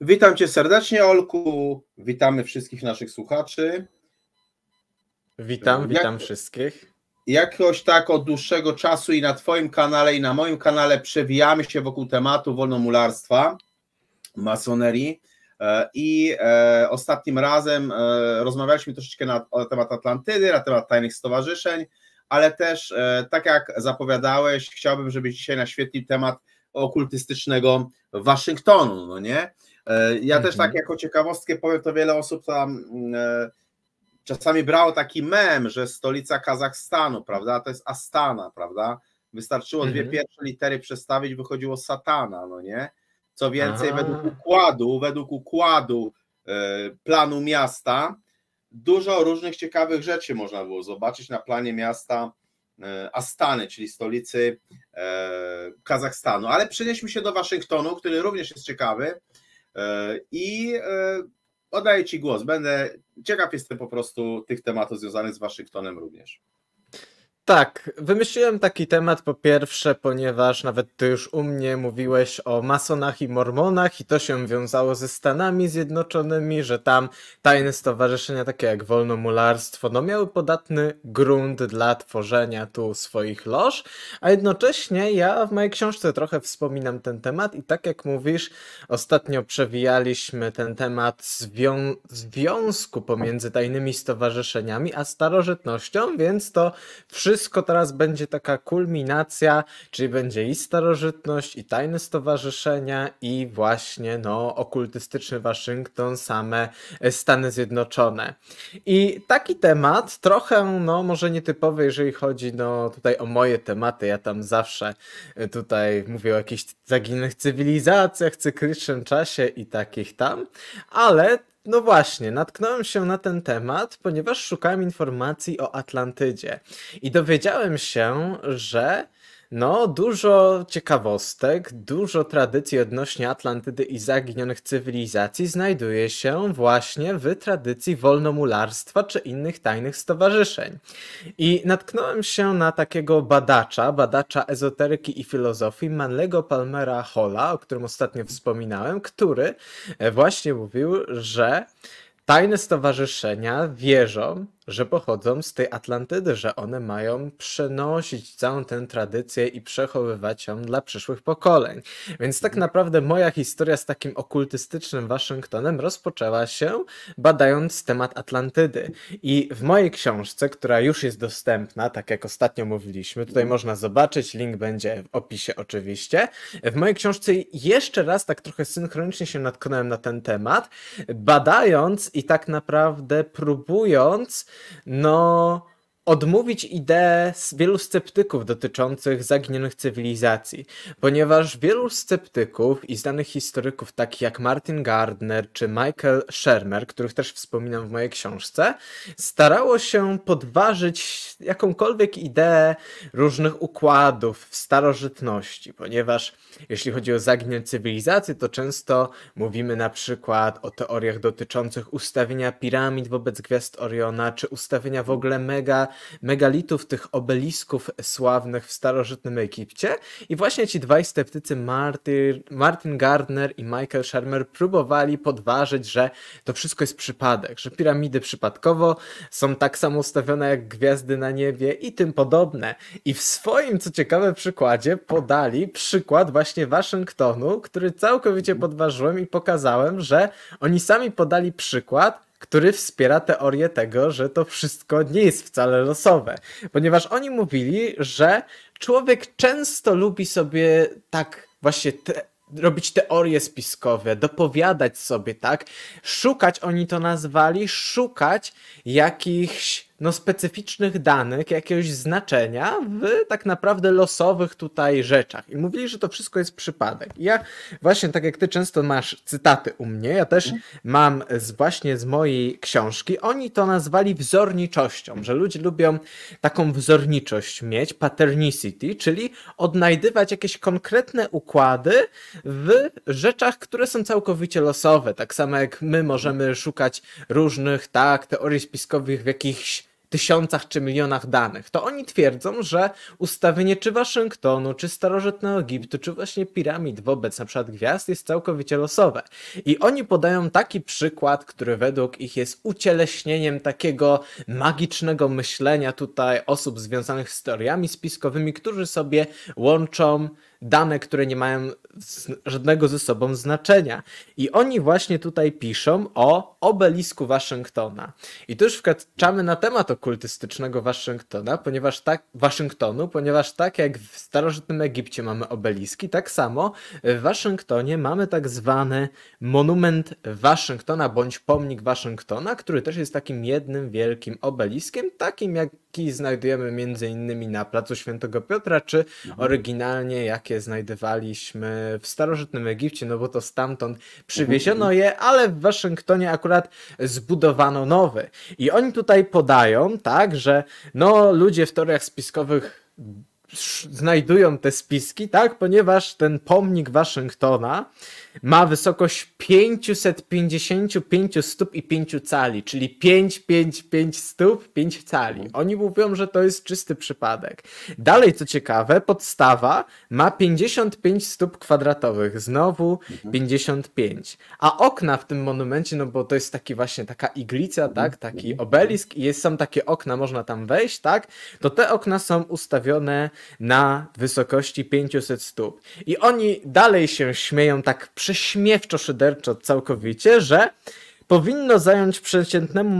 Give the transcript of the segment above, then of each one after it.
Witam cię serdecznie, Olku. Witamy wszystkich naszych słuchaczy. Witam, witam Jak, wszystkich. Jakoś tak od dłuższego czasu i na Twoim kanale, i na moim kanale przewijamy się wokół tematu wolnomularstwa, masonerii. E, I e, ostatnim razem e, rozmawialiśmy troszeczkę na, na temat Atlantydy, na temat tajnych stowarzyszeń, ale też, tak jak zapowiadałeś, chciałbym, żeby dzisiaj naświetlił temat okultystycznego Waszyngtonu, no nie? E, ja mhm. też tak jako ciekawostkę powiem, to wiele osób tam mm, e, czasami brało taki mem, że stolica Kazachstanu, prawda, to jest Astana, prawda, wystarczyło mhm. dwie pierwsze litery przestawić, wychodziło satana, no nie? Co więcej, Aha. według układu, według układu e, planu miasta, dużo różnych ciekawych rzeczy można było zobaczyć na planie miasta Astany, czyli stolicy Kazachstanu. Ale przenieśmy się do Waszyngtonu, który również jest ciekawy, E, I e, oddaję Ci głos. Będę ciekaw jestem po prostu tych tematów związanych z Waszyngtonem również. Tak, wymyśliłem taki temat po pierwsze, ponieważ nawet ty już u mnie mówiłeś o masonach i mormonach i to się wiązało ze Stanami Zjednoczonymi, że tam tajne stowarzyszenia takie jak wolnomularstwo no miały podatny grunt dla tworzenia tu swoich loż, a jednocześnie ja w mojej książce trochę wspominam ten temat i tak jak mówisz, ostatnio przewijaliśmy ten temat zwią związku pomiędzy tajnymi stowarzyszeniami a starożytnością, więc to wszystko wszystko teraz będzie taka kulminacja, czyli będzie i starożytność, i tajne stowarzyszenia, i właśnie no, okultystyczny Waszyngton, same e, Stany Zjednoczone. I taki temat, trochę no, może nietypowy, jeżeli chodzi no, tutaj o moje tematy. Ja tam zawsze e, tutaj mówię o jakichś zaginionych cywilizacjach, cyklicznym czasie i takich tam, ale no właśnie, natknąłem się na ten temat, ponieważ szukałem informacji o Atlantydzie i dowiedziałem się, że no, dużo ciekawostek, dużo tradycji odnośnie Atlantydy i zaginionych cywilizacji znajduje się właśnie w tradycji wolnomularstwa czy innych tajnych stowarzyszeń. I natknąłem się na takiego badacza, badacza ezoteryki i filozofii Manlego Palmera Hola, o którym ostatnio wspominałem, który e, właśnie mówił, że tajne stowarzyszenia wierzą, że pochodzą z tej Atlantydy, że one mają przenosić całą tę tradycję i przechowywać ją dla przyszłych pokoleń. Więc tak mhm. naprawdę moja historia z takim okultystycznym Waszyngtonem rozpoczęła się badając temat Atlantydy. I w mojej książce, która już jest dostępna, tak jak ostatnio mówiliśmy, tutaj mhm. można zobaczyć, link będzie w opisie oczywiście. W mojej książce jeszcze raz tak trochę synchronicznie się natknąłem na ten temat, badając i tak naprawdę próbując no odmówić ideę wielu sceptyków dotyczących zaginionych cywilizacji, ponieważ wielu sceptyków i znanych historyków, takich jak Martin Gardner czy Michael Shermer, których też wspominam w mojej książce, starało się podważyć jakąkolwiek ideę różnych układów w starożytności, ponieważ jeśli chodzi o zaginione cywilizacje, to często mówimy na przykład o teoriach dotyczących ustawienia piramid wobec gwiazd Oriona, czy ustawienia w ogóle mega megalitów, tych obelisków sławnych w starożytnym Egipcie. I właśnie ci dwaj sceptycy, Martyr, Martin Gardner i Michael Shermer, próbowali podważyć, że to wszystko jest przypadek, że piramidy przypadkowo są tak samo ustawione jak gwiazdy na niebie i tym podobne. I w swoim, co ciekawe, przykładzie podali przykład właśnie Waszyngtonu, który całkowicie podważyłem i pokazałem, że oni sami podali przykład, który wspiera teorię tego, że to wszystko nie jest wcale losowe, ponieważ oni mówili, że człowiek często lubi sobie tak właśnie te robić teorie spiskowe, dopowiadać sobie, tak? Szukać, oni to nazwali, szukać jakichś no, specyficznych danych, jakiegoś znaczenia w tak naprawdę losowych tutaj rzeczach. I mówili, że to wszystko jest przypadek. I ja właśnie, tak jak ty często masz cytaty u mnie, ja też mam z, właśnie z mojej książki, oni to nazwali wzorniczością, że ludzie lubią taką wzorniczość mieć, paternicity, czyli odnajdywać jakieś konkretne układy w rzeczach, które są całkowicie losowe. Tak samo jak my możemy szukać różnych, tak, teorii spiskowych w jakichś tysiącach czy milionach danych, to oni twierdzą, że ustawienie czy Waszyngtonu, czy starożytnego Egiptu, czy właśnie piramid wobec na przykład gwiazd jest całkowicie losowe. I oni podają taki przykład, który według ich jest ucieleśnieniem takiego magicznego myślenia tutaj osób związanych z teoriami spiskowymi, którzy sobie łączą dane, które nie mają żadnego ze sobą znaczenia. I oni właśnie tutaj piszą o obelisku Waszyngtona. I tu już wkraczamy na temat okultystycznego Waszyngtona, ponieważ tak, Waszyngtonu, ponieważ tak jak w starożytnym Egipcie mamy obeliski, tak samo w Waszyngtonie mamy tak zwany monument Waszyngtona bądź pomnik Waszyngtona, który też jest takim jednym wielkim obeliskiem, takim jak znajdujemy m.in. na Placu Świętego Piotra, czy mhm. oryginalnie jakie znajdowaliśmy w starożytnym Egipcie, no bo to stamtąd przywieziono mhm. je, ale w Waszyngtonie akurat zbudowano nowy. I oni tutaj podają, tak, że no ludzie w teoriach spiskowych znajdują te spiski, tak, ponieważ ten pomnik Waszyngtona ma wysokość 555 stóp i 5 cali, czyli 5, 5, 5 stóp, 5 cali. Mhm. Oni mówią, że to jest czysty przypadek. Dalej, co ciekawe, podstawa ma 55 stóp kwadratowych, znowu 55. Mhm. A okna w tym monumencie, no bo to jest taki właśnie taka iglica, mhm. tak, taki obelisk i jest, są takie okna, można tam wejść, tak, to te okna są ustawione na wysokości 500 stóp. I oni dalej się śmieją tak przy prześmiewczo szyderczo całkowicie, że powinno zająć przeciętnemu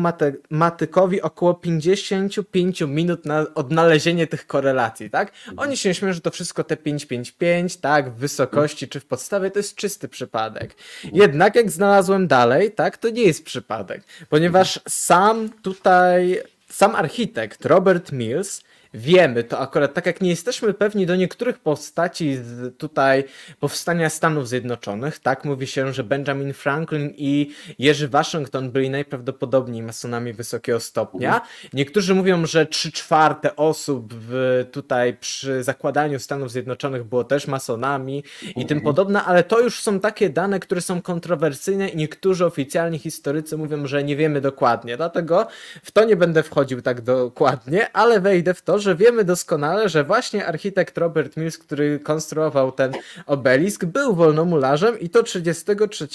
matematykowi około 55 minut na odnalezienie tych korelacji, tak? Oni się śmieją, że to wszystko te 555, tak, w wysokości czy w podstawie to jest czysty przypadek. Jednak jak znalazłem dalej, tak, to nie jest przypadek, ponieważ sam tutaj, sam architekt Robert Mills wiemy. To akurat tak jak nie jesteśmy pewni do niektórych postaci z tutaj powstania Stanów Zjednoczonych, tak mówi się, że Benjamin Franklin i Jerzy Waszyngton byli najprawdopodobniej masonami wysokiego stopnia. Niektórzy mówią, że trzy czwarte osób w, tutaj przy zakładaniu Stanów Zjednoczonych było też masonami i tym podobne, ale to już są takie dane, które są kontrowersyjne i niektórzy oficjalni historycy mówią, że nie wiemy dokładnie. Dlatego w to nie będę wchodził tak dokładnie, ale wejdę w to, że wiemy doskonale, że właśnie architekt Robert Mills, który konstruował ten obelisk, był wolnomularzem i to 33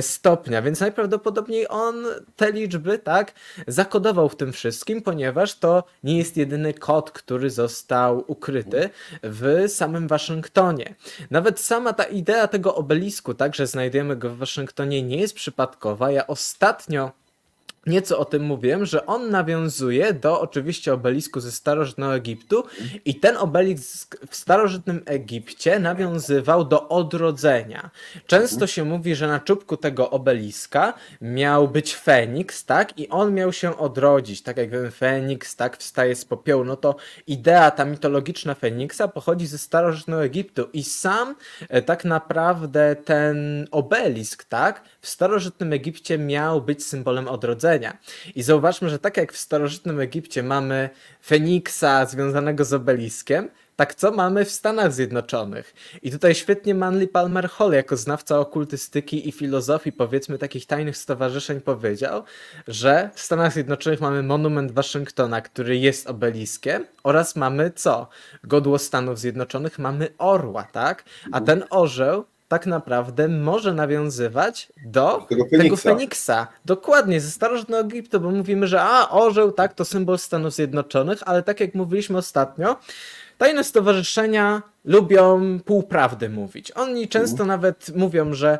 stopnia, więc najprawdopodobniej on te liczby tak zakodował w tym wszystkim, ponieważ to nie jest jedyny kod, który został ukryty w samym Waszyngtonie. Nawet sama ta idea tego obelisku, tak, że znajdujemy go w Waszyngtonie, nie jest przypadkowa. Ja ostatnio nieco o tym mówiłem, że on nawiązuje do oczywiście obelisku ze starożytnego Egiptu i ten obelisk w starożytnym Egipcie nawiązywał do odrodzenia. Często się mówi, że na czubku tego obeliska miał być Feniks, tak? I on miał się odrodzić, tak jak wiem, Feniks, tak? Wstaje z popiołu. No to idea ta mitologiczna Feniksa pochodzi ze starożytnego Egiptu i sam e, tak naprawdę ten obelisk, tak? W starożytnym Egipcie miał być symbolem odrodzenia i zauważmy, że tak jak w starożytnym Egipcie mamy Feniksa związanego z obeliskiem, tak co mamy w Stanach Zjednoczonych? I tutaj świetnie Manly Palmer Hall jako znawca okultystyki i filozofii powiedzmy takich tajnych stowarzyszeń powiedział, że w Stanach Zjednoczonych mamy monument Waszyngtona, który jest obeliskiem oraz mamy co? Godło Stanów Zjednoczonych mamy orła, tak? A ten orzeł tak naprawdę może nawiązywać do tego Feniksa. tego Feniksa. Dokładnie, ze starożytnego Egiptu, bo mówimy, że a, orzeł, tak, to symbol Stanów Zjednoczonych, ale tak jak mówiliśmy ostatnio, Tajne stowarzyszenia lubią półprawdy mówić. Oni często nawet mówią, że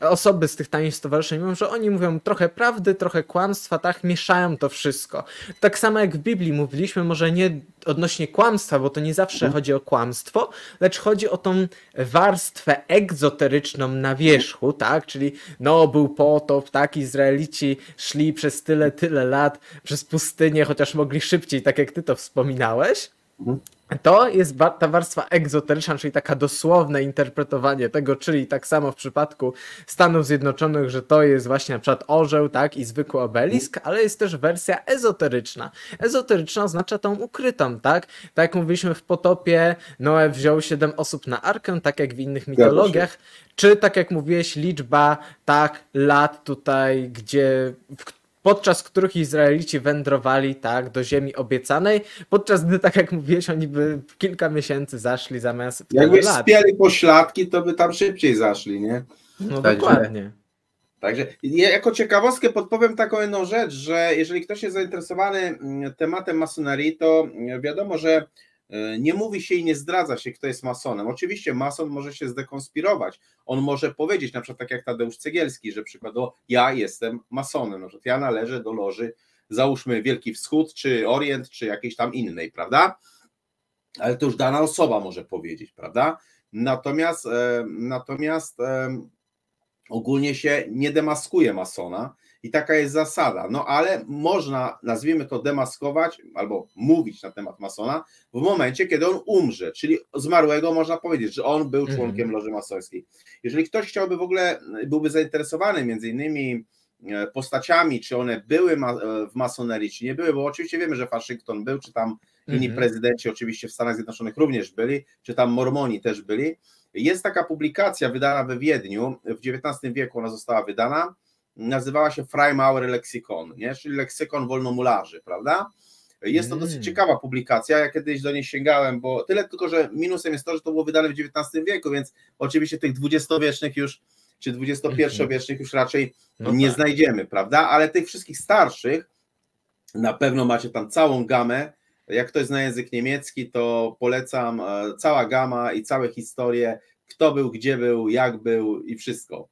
osoby z tych tajnych stowarzyszeń mówią, że oni mówią trochę prawdy, trochę kłamstwa, tak, mieszają to wszystko. Tak samo jak w Biblii mówiliśmy, może nie odnośnie kłamstwa, bo to nie zawsze mhm. chodzi o kłamstwo, lecz chodzi o tą warstwę egzoteryczną na wierzchu, tak, czyli no był potop, tak, Izraelici szli przez tyle, tyle lat przez pustynię, chociaż mogli szybciej, tak jak ty to wspominałeś, Mhm. To jest ta warstwa egzotyczna, czyli taka dosłowne interpretowanie tego, czyli tak samo w przypadku Stanów Zjednoczonych, że to jest właśnie na przykład orzeł, tak, i zwykły obelisk, mhm. ale jest też wersja ezoteryczna. Ezoteryczna oznacza tą ukrytą, tak? Tak jak mówiliśmy w Potopie, Noe wziął siedem osób na arkę, tak jak w innych mitologiach, czy tak jak mówiłeś, liczba, tak, lat tutaj, gdzie, w podczas których Izraelici wędrowali tak do ziemi obiecanej, podczas gdy, tak jak mówiłeś, oni by kilka miesięcy zaszli zamiast Jakby lat. spieli pośladki, to by tam szybciej zaszli, nie? No dokładnie. Także jako ciekawostkę podpowiem taką jedną rzecz, że jeżeli ktoś jest zainteresowany mm, tematem masonerii, to mm, wiadomo, że E, nie mówi się i nie zdradza się, kto jest masonem. Oczywiście mason może się zdekonspirować. On może powiedzieć, na przykład tak jak Tadeusz Cegielski, że przykładowo ja jestem masonem, na przykład ja należę do loży, załóżmy Wielki Wschód, czy Orient, czy jakiejś tam innej, prawda? Ale to już dana osoba może powiedzieć, prawda? Natomiast, e, natomiast ogólnie się nie demaskuje masona, i taka jest zasada. No ale można, nazwijmy to, demaskować albo mówić na temat masona w momencie, kiedy on umrze. Czyli zmarłego można powiedzieć, że on był mhm. członkiem loży masońskiej. Jeżeli ktoś chciałby w ogóle, byłby zainteresowany między innymi e, postaciami, czy one były e, w masonerii, czy nie były, bo oczywiście wiemy, że Waszyngton był, czy tam inni mhm. prezydenci oczywiście w Stanach Zjednoczonych również byli, czy tam Mormoni też byli. Jest taka publikacja wydana we Wiedniu, w XIX wieku ona została wydana, nazywała się Freimauer Lexikon, nie? czyli leksykon wolnomularzy, prawda? Jest to mm. dosyć ciekawa publikacja, ja kiedyś do niej sięgałem, bo tyle tylko, że minusem jest to, że to było wydane w XIX wieku, więc oczywiście tych dwudziestowiecznych już, czy dwudziestopierwszowiecznych już raczej no nie tak. znajdziemy, prawda? Ale tych wszystkich starszych na pewno macie tam całą gamę, jak ktoś zna język niemiecki, to polecam e, cała gama i całe historie, kto był, gdzie był, jak był i wszystko.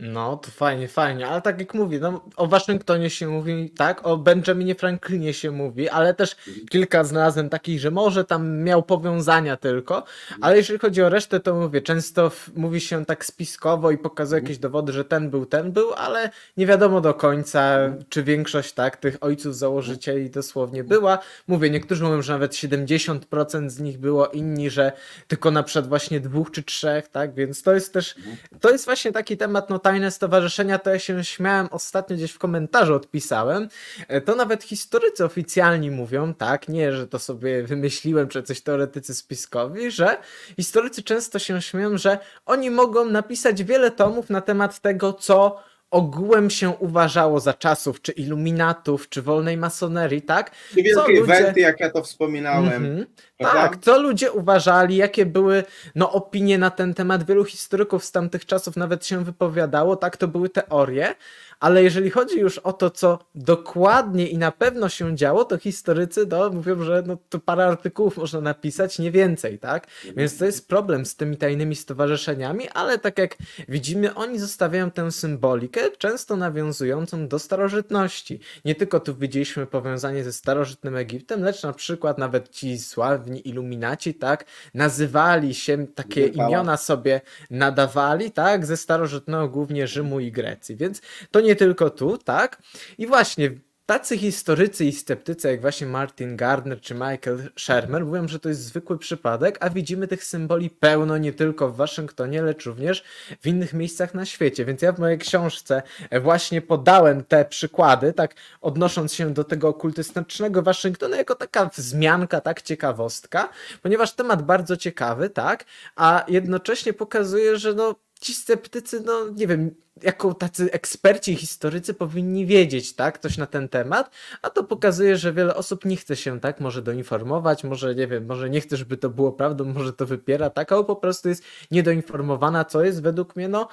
No, to fajnie, fajnie, ale tak jak mówię, no, o Waszyngtonie się mówi, tak, o Benjaminie Franklinie się mówi, ale też mhm. kilka znalazłem takich, że może tam miał powiązania tylko, ale jeżeli chodzi o resztę, to mówię, często mówi się tak spiskowo i pokazuje mhm. jakieś dowody, że ten był, ten był, ale nie wiadomo do końca, mhm. czy większość, tak, tych ojców założycieli dosłownie była. Mówię, niektórzy mówią, że nawet 70% z nich było, inni, że tylko na przykład właśnie dwóch czy trzech, tak, więc to jest też, to jest właśnie taki temat, no tajne stowarzyszenia, to ja się śmiałem ostatnio gdzieś w komentarzu odpisałem. E, to nawet historycy oficjalni mówią, tak, nie, że to sobie wymyśliłem, czy coś teoretycy spiskowi, że historycy często się śmieją, że oni mogą napisać wiele tomów na temat tego, co ogółem się uważało za czasów, czy iluminatów, czy wolnej masonerii, tak? Czy wielkie ludzie... jak ja to wspominałem. Mm -hmm. Tak. tak, co ludzie uważali, jakie były no, opinie na ten temat. Wielu historyków z tamtych czasów nawet się wypowiadało, tak, to były teorie, ale jeżeli chodzi już o to, co dokładnie i na pewno się działo, to historycy no, mówią, że no, to parę artykułów można napisać, nie więcej, tak? Więc to jest problem z tymi tajnymi stowarzyszeniami, ale tak jak widzimy, oni zostawiają tę symbolikę, często nawiązującą do starożytności. Nie tylko tu widzieliśmy powiązanie ze starożytnym Egiptem, lecz na przykład nawet ci sławni pewni iluminaci, tak, nazywali się, takie imiona sobie nadawali, tak, ze starożytnego głównie Rzymu i Grecji, więc to nie tylko tu, tak, i właśnie Tacy historycy i sceptycy jak właśnie Martin Gardner czy Michael Shermer mówią, że to jest zwykły przypadek, a widzimy tych symboli pełno nie tylko w Waszyngtonie, lecz również w innych miejscach na świecie. Więc ja w mojej książce właśnie podałem te przykłady, tak odnosząc się do tego okultystycznego Waszyngtonu jako taka wzmianka, tak ciekawostka, ponieważ temat bardzo ciekawy, tak, a jednocześnie pokazuje, że no ci sceptycy, no nie wiem, jako tacy eksperci, historycy powinni wiedzieć, tak, coś na ten temat, a to pokazuje, że wiele osób nie chce się, tak, może doinformować, może, nie wiem, może nie chce, żeby to było prawdą, może to wypiera, tak, albo po prostu jest niedoinformowana, co jest według mnie, no,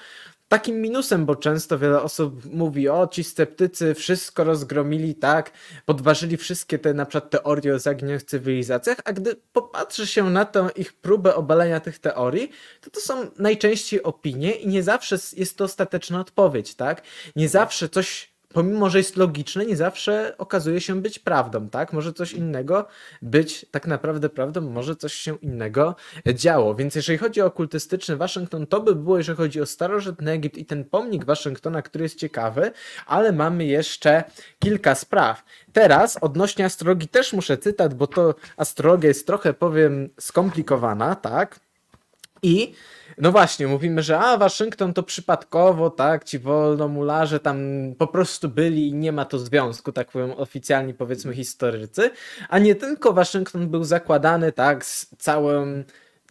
takim minusem, bo często wiele osób mówi, o ci sceptycy wszystko rozgromili, tak, podważyli wszystkie te na przykład teorie o zaginionych cywilizacjach, a gdy popatrzy się na tę ich próbę obalenia tych teorii, to to są najczęściej opinie i nie zawsze jest to ostateczna odpowiedź, tak? Nie zawsze coś pomimo, że jest logiczne, nie zawsze okazuje się być prawdą, tak? Może coś innego być tak naprawdę prawdą, może coś się innego działo. Więc jeżeli chodzi o okultystyczny Waszyngton, to by było, jeżeli chodzi o starożytny Egipt i ten pomnik Waszyngtona, który jest ciekawy, ale mamy jeszcze kilka spraw. Teraz odnośnie astrologii też muszę cytat, bo to astrologia jest trochę, powiem, skomplikowana, tak? I no właśnie, mówimy, że a Waszyngton to przypadkowo, tak, ci wolnomularze tam po prostu byli i nie ma to związku, tak powiem oficjalni powiedzmy historycy, a nie tylko Waszyngton był zakładany tak z całym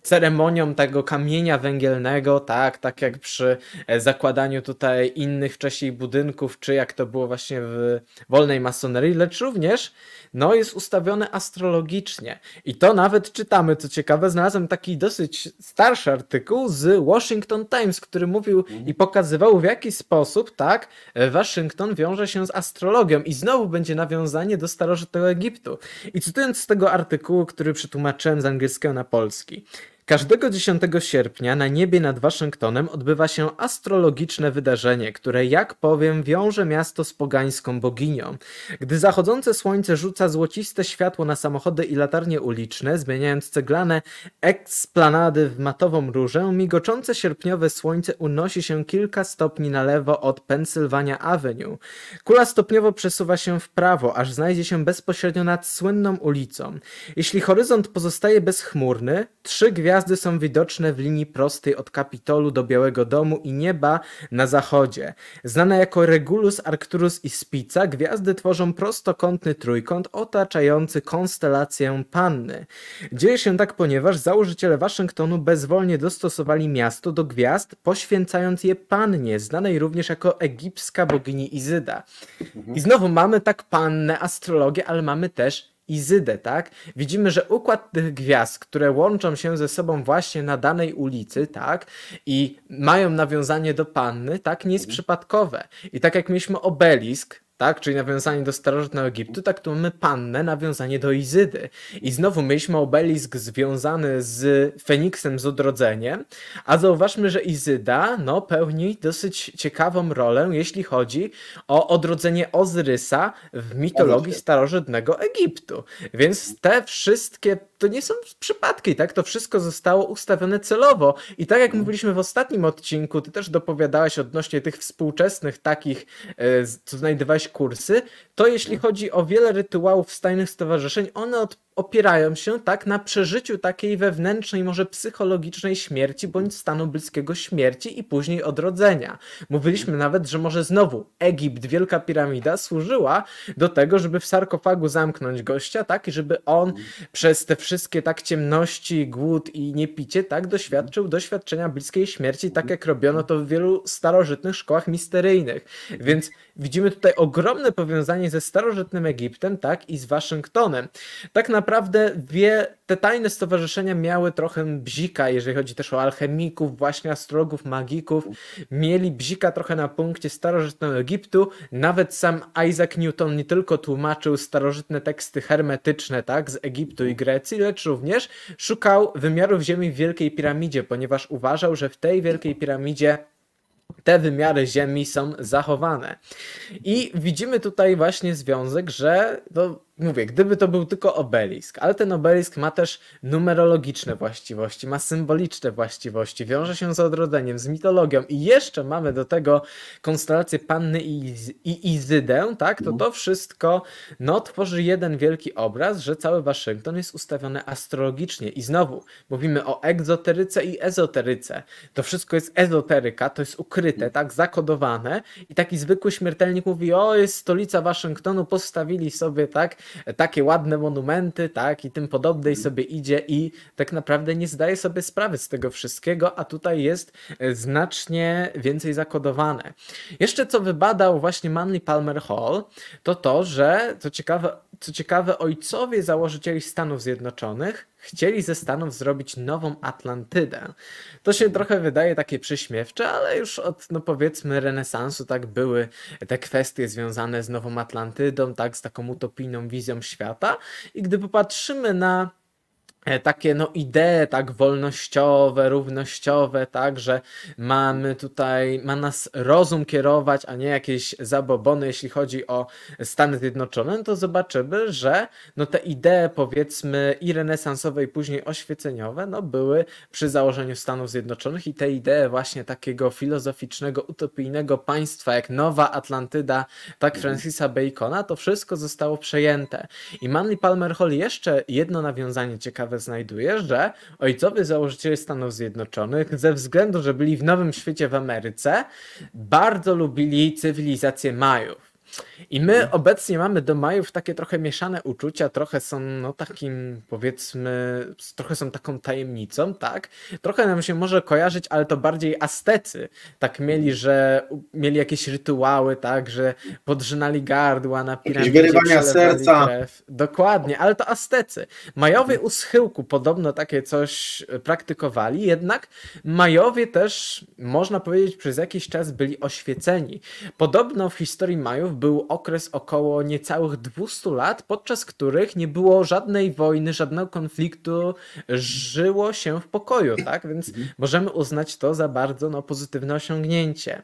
ceremonią tego kamienia węgielnego, tak, tak jak przy e, zakładaniu tutaj innych wcześniej budynków, czy jak to było właśnie w wolnej masonerii, lecz również no, jest ustawione astrologicznie. I to nawet czytamy, co ciekawe, znalazłem taki dosyć starszy artykuł z Washington Times, który mówił mhm. i pokazywał w jaki sposób, tak, e, Waszyngton wiąże się z astrologią i znowu będzie nawiązanie do starożytnego Egiptu. I cytując z tego artykułu, który przetłumaczyłem z angielskiego na polski, Każdego 10 sierpnia na niebie nad Waszyngtonem odbywa się astrologiczne wydarzenie, które, jak powiem, wiąże miasto z pogańską boginią. Gdy zachodzące słońce rzuca złociste światło na samochody i latarnie uliczne, zmieniając ceglane eksplanady w matową różę, migoczące sierpniowe słońce unosi się kilka stopni na lewo od Pennsylvania Avenue. Kula stopniowo przesuwa się w prawo, aż znajdzie się bezpośrednio nad słynną ulicą. Jeśli horyzont pozostaje bezchmurny, trzy gwiazdy gwiazdy są widoczne w linii prostej od Kapitolu do Białego Domu i nieba na zachodzie. Znane jako Regulus, Arcturus i Spica, gwiazdy tworzą prostokątny trójkąt otaczający konstelację Panny. Dzieje się tak, ponieważ założyciele Waszyngtonu bezwolnie dostosowali miasto do gwiazd, poświęcając je Pannie, znanej również jako egipska bogini Izyda. I znowu mamy tak pannę astrologię, ale mamy też Izydę, tak? Widzimy, że układ tych gwiazd, które łączą się ze sobą właśnie na danej ulicy, tak? I mają nawiązanie do Panny, tak? Nie jest mhm. przypadkowe. I tak jak mieliśmy obelisk, tak? Czyli nawiązanie do starożytnego Egiptu, tak tu mamy Pannę, nawiązanie do Izydy. I znowu mieliśmy obelisk związany z Feniksem, z odrodzeniem, a zauważmy, że Izyda, no, pełni dosyć ciekawą rolę, jeśli chodzi o odrodzenie Ozyrysa w mitologii starożytnego Egiptu. Więc te wszystkie to nie są przypadki, tak? To wszystko zostało ustawione celowo. I tak jak mhm. mówiliśmy w ostatnim odcinku, ty też dopowiadałeś odnośnie tych współczesnych takich, e, co znajdowałeś kursy, to jeśli tak. chodzi o wiele rytuałów stajnych stowarzyszeń, one od opierają się tak na przeżyciu takiej wewnętrznej, może psychologicznej śmierci bądź stanu bliskiego śmierci i później odrodzenia. Mówiliśmy nawet, że może znowu Egipt, Wielka Piramida służyła do tego, żeby w sarkofagu zamknąć gościa, tak, i żeby on przez te wszystkie tak ciemności, głód i niepicie, tak, doświadczył doświadczenia bliskiej śmierci, tak jak robiono to w wielu starożytnych szkołach misteryjnych. Więc widzimy tutaj ogromne powiązanie ze starożytnym Egiptem, tak, i z Waszyngtonem. Tak naprawdę naprawdę wie, te tajne stowarzyszenia miały trochę bzika, jeżeli chodzi też o alchemików, właśnie astrologów, magików. Mieli bzika trochę na punkcie starożytnego Egiptu. Nawet sam Isaac Newton nie tylko tłumaczył starożytne teksty hermetyczne, tak, z Egiptu i Grecji, lecz również szukał wymiarów ziemi w Wielkiej Piramidzie, ponieważ uważał, że w tej Wielkiej Piramidzie te wymiary Ziemi są zachowane. I widzimy tutaj właśnie związek, że to mówię, gdyby to był tylko obelisk, ale ten obelisk ma też numerologiczne właściwości, ma symboliczne właściwości, wiąże się z odrodzeniem, z mitologią i jeszcze mamy do tego konstelację Panny i, Izydę, tak? To to wszystko no, tworzy jeden wielki obraz, że cały Waszyngton jest ustawiony astrologicznie i znowu mówimy o egzoteryce i ezoteryce. To wszystko jest ezoteryka, to jest ukryte, tak? Zakodowane i taki zwykły śmiertelnik mówi, o jest stolica Waszyngtonu, postawili sobie, tak? takie ładne monumenty, tak, i tym podobne i mhm. sobie idzie i tak naprawdę nie zdaje sobie sprawy z tego wszystkiego, a tutaj jest e, znacznie więcej zakodowane. Jeszcze co wybadał właśnie Manly Palmer Hall, to to, że co ciekawe, co ciekawe ojcowie założycieli Stanów Zjednoczonych chcieli ze Stanów zrobić nową Atlantydę. To się trochę wydaje takie prześmiewcze, ale już od, no powiedzmy, renesansu tak były te kwestie związane z nową Atlantydą, tak, z taką utopijną wizją świata. I gdy popatrzymy na E, takie no idee tak wolnościowe, równościowe, tak, że mamy tutaj, ma nas rozum kierować, a nie jakieś zabobony, jeśli chodzi o Stany Zjednoczone, no to zobaczymy, że no te idee powiedzmy i renesansowe i później oświeceniowe, no były przy założeniu Stanów Zjednoczonych i te idee właśnie takiego filozoficznego, utopijnego państwa jak Nowa Atlantyda, tak mhm. Francisa Bacona, to wszystko zostało przejęte. I Manly Palmer Hall jeszcze jedno nawiązanie ciekawe sprawę znajduje, że ojcowie założyciele Stanów Zjednoczonych, ze względu, że byli w Nowym Świecie w Ameryce, bardzo lubili cywilizację Majów. I my mhm. obecnie mamy do Majów takie trochę mieszane uczucia, trochę są no takim powiedzmy, trochę są taką tajemnicą, tak? Trochę nam się może kojarzyć, ale to bardziej aztecy tak mieli, mhm. że mieli jakieś rytuały, tak, że podrzynali gardła na piramidzie. wyrywania serca. Krew. Dokładnie, ale to aztecy Majowie mhm. u schyłku podobno takie coś e, praktykowali, jednak Majowie też, można powiedzieć, przez jakiś czas byli oświeceni. Podobno w historii Majów był okres około niecałych 200 lat, podczas których nie było żadnej wojny, żadnego konfliktu, żyło się w pokoju, tak? Więc mhm. możemy uznać to za bardzo no, pozytywne osiągnięcie.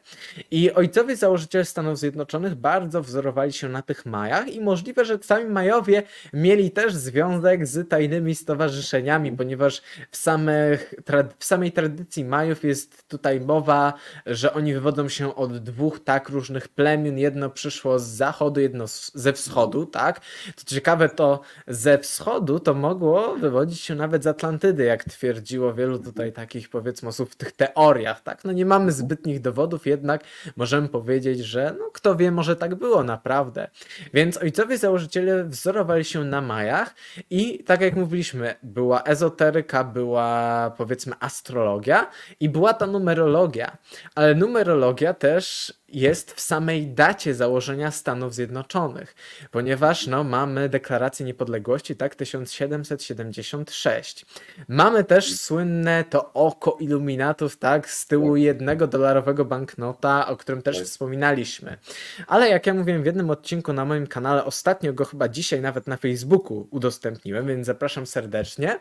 I ojcowie założyciele Stanów Zjednoczonych bardzo wzorowali się na tych Majach i możliwe, że sami Majowie mieli też związek z tajnymi stowarzyszeniami, mhm. ponieważ w, samych, w samej tradycji Majów jest tutaj mowa, że oni wywodzą się od dwóch tak różnych plemion. Jedno przyszło przyszło z zachodu, jedno z, ze wschodu, tak? Co ciekawe, to ze wschodu to mogło wywodzić się nawet z Atlantydy, jak twierdziło wielu tutaj takich, powiedzmy, osób w tych teoriach, tak? No nie mamy zbytnich dowodów, jednak możemy powiedzieć, że no kto wie, może tak było naprawdę. Więc ojcowie założyciele wzorowali się na Majach i tak jak mówiliśmy, była ezoteryka, była powiedzmy astrologia i była ta numerologia, ale numerologia też jest w samej dacie założenia Stanów Zjednoczonych, ponieważ no, mamy deklarację niepodległości, tak, 1776. Mamy też słynne to oko iluminatów, tak, z tyłu jednego dolarowego banknota, o którym też tak. wspominaliśmy. Ale jak ja mówiłem w jednym odcinku na moim kanale, ostatnio go chyba dzisiaj nawet na Facebooku udostępniłem, więc zapraszam serdecznie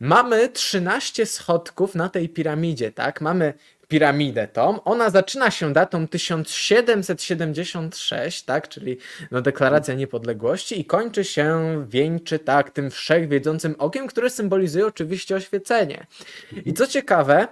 mamy 13 schodków na tej piramidzie, tak? Mamy piramidę tą. Ona zaczyna się datą 1776, tak, czyli no, deklaracja niepodległości i kończy się wieńczy tak tym wszechwiedzącym okiem, które symbolizuje oczywiście oświecenie. I co ciekawe,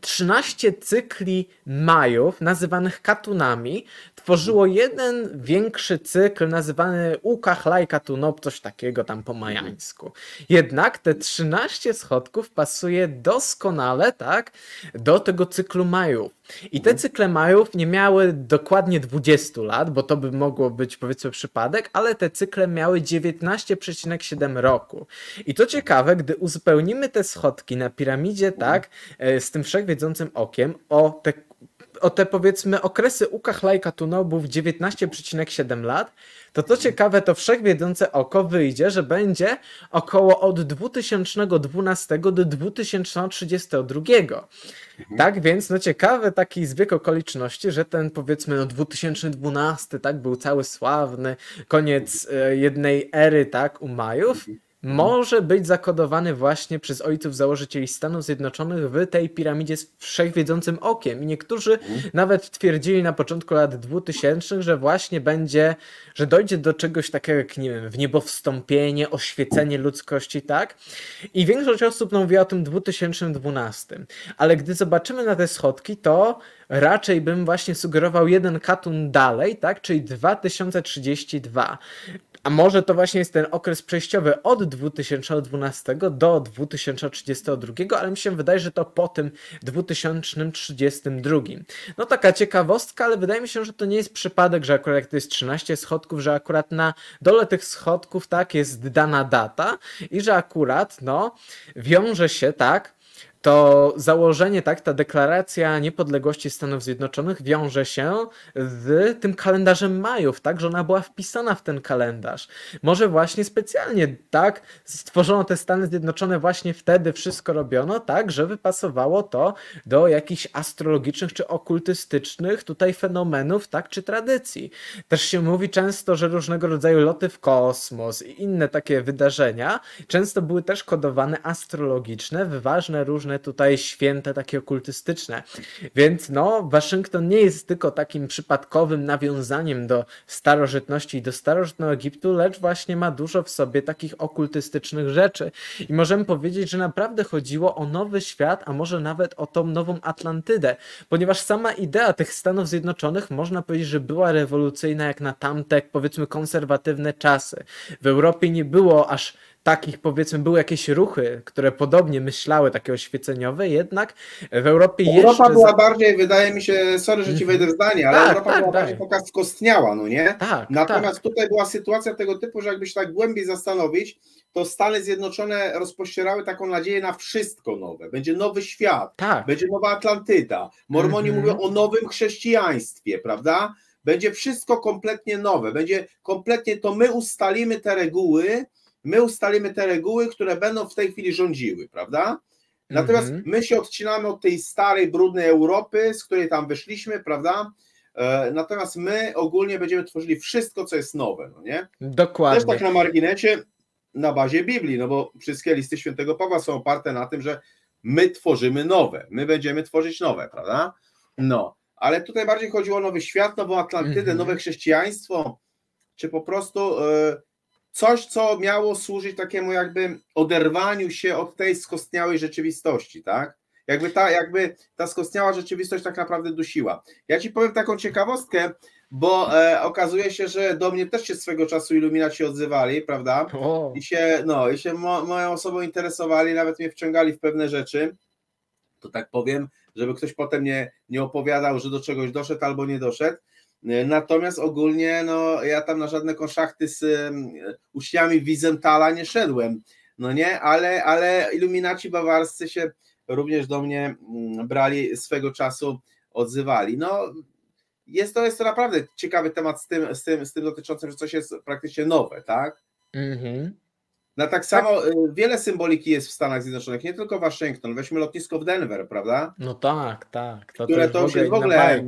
13 cykli Majów, nazywanych katunami, tworzyło jeden większy cykl nazywany Ukachlaj Katunop, coś takiego tam po majańsku. Jednak te 13 schodków pasuje doskonale tak, do tego cyklu Majów. I te cykle Majów nie miały dokładnie 20 lat, bo to by mogło być powiedzmy przypadek, ale te cykle miały 19,7 roku. I to ciekawe, gdy uzupełnimy te schodki na piramidzie, tak, e, z tym wszechwiedzącym okiem o te o te powiedzmy okresy Uka Lajka Tunobów 19,7 lat, to co ciekawe, to wszechwiedzące oko wyjdzie, że będzie około od 2012 do 2032. Mhm. Tak więc, no ciekawy taki zbieg okoliczności, że ten powiedzmy no 2012, tak, był cały sławny, koniec e, jednej ery, tak, u Majów. Mhm. Mhm. może być zakodowany właśnie przez ojców założycieli Stanów Zjednoczonych w tej piramidzie z wszechwiedzącym okiem. I niektórzy mhm. nawet twierdzili na początku lat 2000, że właśnie będzie, że dojdzie do czegoś takiego jak, nie wiem, w niebowstąpienie, oświecenie ludzkości, tak? I większość osób no, mówi o tym 2012. Ale gdy zobaczymy na te schodki, to raczej bym właśnie sugerował jeden katun dalej, tak? Czyli 2032. A może to właśnie jest ten okres przejściowy od 2012 do 2032, ale mi się wydaje, że to po tym 2032. No taka ciekawostka, ale wydaje mi się, że to nie jest przypadek, że akurat to jest 13 schodków, że akurat na dole tych schodków tak jest dana data i że akurat no wiąże się tak to założenie, tak, ta deklaracja niepodległości Stanów Zjednoczonych wiąże się z tym kalendarzem Majów, tak, że ona była wpisana w ten kalendarz. Może właśnie specjalnie, tak, stworzono te Stany Zjednoczone właśnie wtedy, wszystko robiono tak, żeby pasowało to do jakichś astrologicznych czy okultystycznych tutaj fenomenów, tak, czy tradycji. Też się mówi często, że różnego rodzaju loty w kosmos i inne takie wydarzenia często były też kodowane astrologiczne w ważne różne tutaj święte takie okultystyczne. Więc no, Waszyngton nie jest tylko takim przypadkowym nawiązaniem do starożytności i do starożytnego Egiptu, lecz właśnie ma dużo w sobie takich okultystycznych rzeczy. I możemy powiedzieć, że naprawdę chodziło o nowy świat, a może nawet o tą nową Atlantydę, ponieważ sama idea tych Stanów Zjednoczonych można powiedzieć, że była rewolucyjna jak na tamte, powiedzmy, konserwatywne czasy. W Europie nie było aż takich powiedzmy były jakieś ruchy, które podobnie myślały, takie oświeceniowe, jednak w Europie Europa jeszcze... Europa była bardziej, wydaje mi się, sorry, że ci mhm. wejdę w zdanie, ale tak, Europa tak, była bardziej pokaz skostniała, no nie? Tak, Natomiast tak. tutaj była sytuacja tego typu, że jakby się tak głębiej zastanowić, to Stany Zjednoczone rozpościerały taką nadzieję na wszystko nowe. Będzie nowy świat, tak. będzie nowa Atlantyda. Mormoni mm -hmm. mówią o nowym chrześcijaństwie, prawda? Będzie wszystko kompletnie nowe, będzie kompletnie to my ustalimy te reguły, my ustalimy te reguły, które będą w tej chwili rządziły, prawda? Natomiast mm -hmm. my się odcinamy od tej starej, brudnej Europy, z której tam wyszliśmy, prawda? E, natomiast my ogólnie będziemy tworzyli wszystko, co jest nowe, no nie? Dokładnie. Też tak na marginecie, na bazie Biblii, no bo wszystkie listy świętego Pawła są oparte na tym, że my tworzymy nowe, my będziemy tworzyć nowe, prawda? No, ale tutaj bardziej chodziło o nowy świat, nową Atlantydę, mm -hmm. nowe chrześcijaństwo, czy po prostu e, coś, co miało służyć takiemu jakby oderwaniu się od tej skostniałej rzeczywistości, tak? Jakby ta, jakby ta skostniała rzeczywistość tak naprawdę dusiła. Ja ci powiem taką ciekawostkę, bo e, okazuje się, że do mnie też się swego czasu iluminaci odzywali, prawda? I się, no, i się mo, moją osobą interesowali, nawet mnie wciągali w pewne rzeczy, to tak powiem, żeby ktoś potem nie, nie opowiadał, że do czegoś doszedł albo nie doszedł. Natomiast ogólnie no, ja tam na żadne konszachty z uściami uczniami Wizentala nie szedłem, no nie, ale, ale iluminaci bawarscy się również do mnie mm, brali swego czasu, odzywali. No, jest to, jest to naprawdę ciekawy temat z tym, z tym, z tym dotyczącym, że coś jest praktycznie nowe, tak? Mhm. no tak samo tak. wiele symboliki jest w Stanach Zjednoczonych, nie tylko Waszyngton. Weźmy lotnisko w Denver, prawda? No tak, tak. To które to już się w ogóle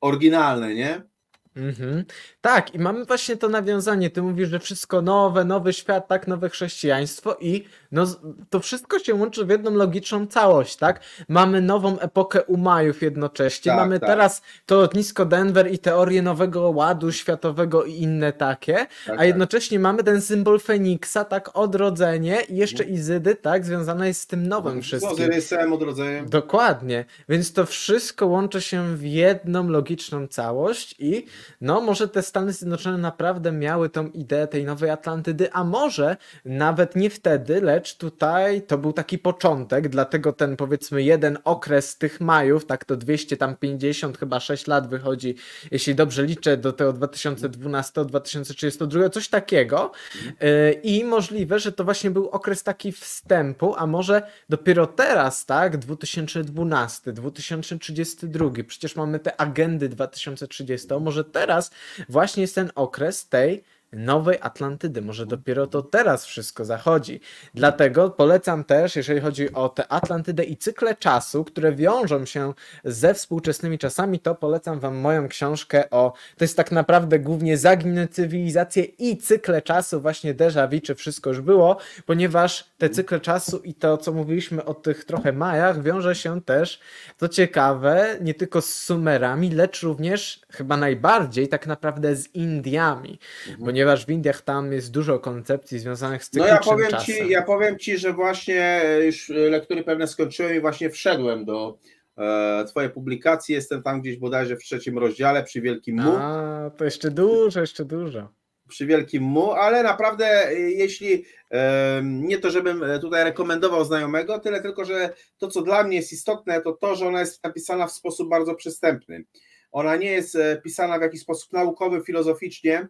oryginalne, nie? Mhm. Tak, i mamy właśnie to nawiązanie. Ty mówisz, że wszystko nowe, nowy świat, tak, nowe chrześcijaństwo, i no, to wszystko się łączy w jedną logiczną całość, tak? Mamy nową epokę Umajów jednocześnie, tak, mamy tak. teraz to lotnisko Denver i teorię nowego ładu światowego i inne takie, tak, a tak. jednocześnie mamy ten symbol Feniksa, tak, odrodzenie i jeszcze mhm. Izydy, tak, związane jest z tym nowym no, wszystkim. Związane jest samym odrodzeniem. Dokładnie, więc to wszystko łączy się w jedną logiczną całość i no może te Stany Zjednoczone naprawdę miały tą ideę tej nowej Atlantydy, a może nawet nie wtedy, lecz tutaj to był taki początek, dlatego ten powiedzmy jeden okres tych Majów, tak to 200 tam 50 chyba 6 lat wychodzi, jeśli dobrze liczę, do tego 2012-2032, coś takiego y, i możliwe, że to właśnie był okres taki wstępu, a może dopiero teraz, tak, 2012, 2032, przecież mamy te agendy 2030, może teraz właśnie jest ten okres tej Nowej Atlantydy. Może dopiero to teraz wszystko zachodzi. Dlatego polecam też, jeżeli chodzi o tę Atlantydę i cykle czasu, które wiążą się ze współczesnymi czasami, to polecam Wam moją książkę o. To jest tak naprawdę głównie zaginione cywilizacje i cykle czasu, właśnie déjà vu, czy wszystko już było, ponieważ te cykle czasu i to, co mówiliśmy o tych trochę Majach, wiąże się też, to ciekawe, nie tylko z Sumerami, lecz również chyba najbardziej tak naprawdę z Indiami. Mhm. Bo nie ponieważ w Indiach tam jest dużo koncepcji związanych z tym. no ja powiem Ci, ja powiem Ci, że właśnie e, już e, lektury pewne skończyłem i właśnie wszedłem do e, Twojej publikacji, jestem tam gdzieś bodajże w trzecim rozdziale przy Wielkim Mu. A, to jeszcze dużo, jeszcze dużo. Przy Wielkim Mu, ale naprawdę e, jeśli, e, nie to żebym tutaj rekomendował znajomego, tyle tylko, że to co dla mnie jest istotne, to to, że ona jest napisana w sposób bardzo przystępny. Ona nie jest pisana w jakiś sposób naukowy, filozoficznie,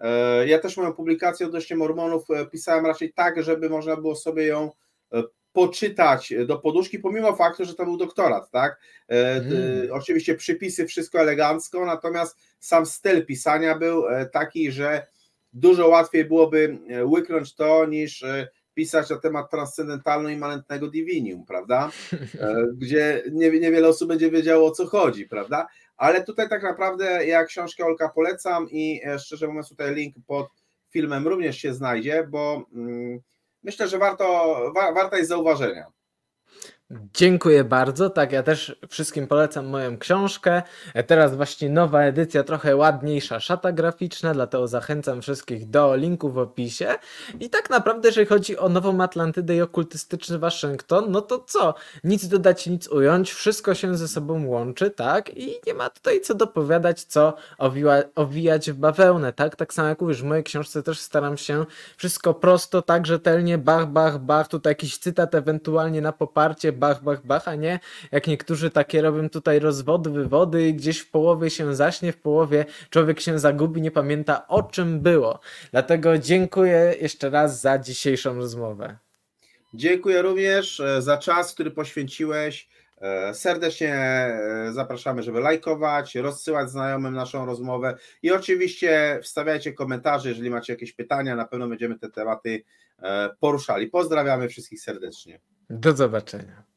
E, ja też moją publikację odnośnie Mormonów e, pisałem raczej tak, żeby można było sobie ją e, poczytać do poduszki, pomimo faktu, że to był doktorat, tak? Mm. Oczywiście przypisy, wszystko elegancko, natomiast sam styl pisania był taki, że dużo łatwiej byłoby łyknąć to niż pisać na temat transcendentalno-immanentnego divinium, prawda? Gdzie niewiele osób będzie wiedziało o co chodzi, prawda? Ale tutaj tak naprawdę ja książkę Olka polecam i e, szczerze mówiąc tutaj link pod filmem również się znajdzie, bo mm, myślę, że warto, wa, warta jest zauważenia. Dziękuję bardzo. Tak, ja też wszystkim polecam moją książkę. Teraz właśnie nowa edycja, trochę ładniejsza szata graficzna, dlatego zachęcam wszystkich do linku w opisie. I tak naprawdę, jeżeli chodzi o nową Atlantydę i okultystyczny Waszyngton, no to co? Nic dodać, nic ująć, wszystko się ze sobą łączy, tak? I nie ma tutaj co dopowiadać, co owiła, owijać w bawełnę, tak? Tak samo jak mówisz, w mojej książce też staram się wszystko prosto, tak rzetelnie, bach, bach, bach, tutaj jakiś cytat ewentualnie na poparcie, bach, bach, bach, a nie jak niektórzy takie robią tutaj rozwody, wywody i gdzieś w połowie się zaśnie, w połowie człowiek się zagubi, nie pamięta o czym było. Dlatego dziękuję jeszcze raz za dzisiejszą rozmowę. Dziękuję również e, za czas, który poświęciłeś. E, serdecznie e, zapraszamy, żeby lajkować, rozsyłać znajomym naszą rozmowę i oczywiście wstawiajcie komentarze, jeżeli macie jakieś pytania, na pewno będziemy te tematy poruszali. Pozdrawiamy wszystkich serdecznie. Do zobaczenia.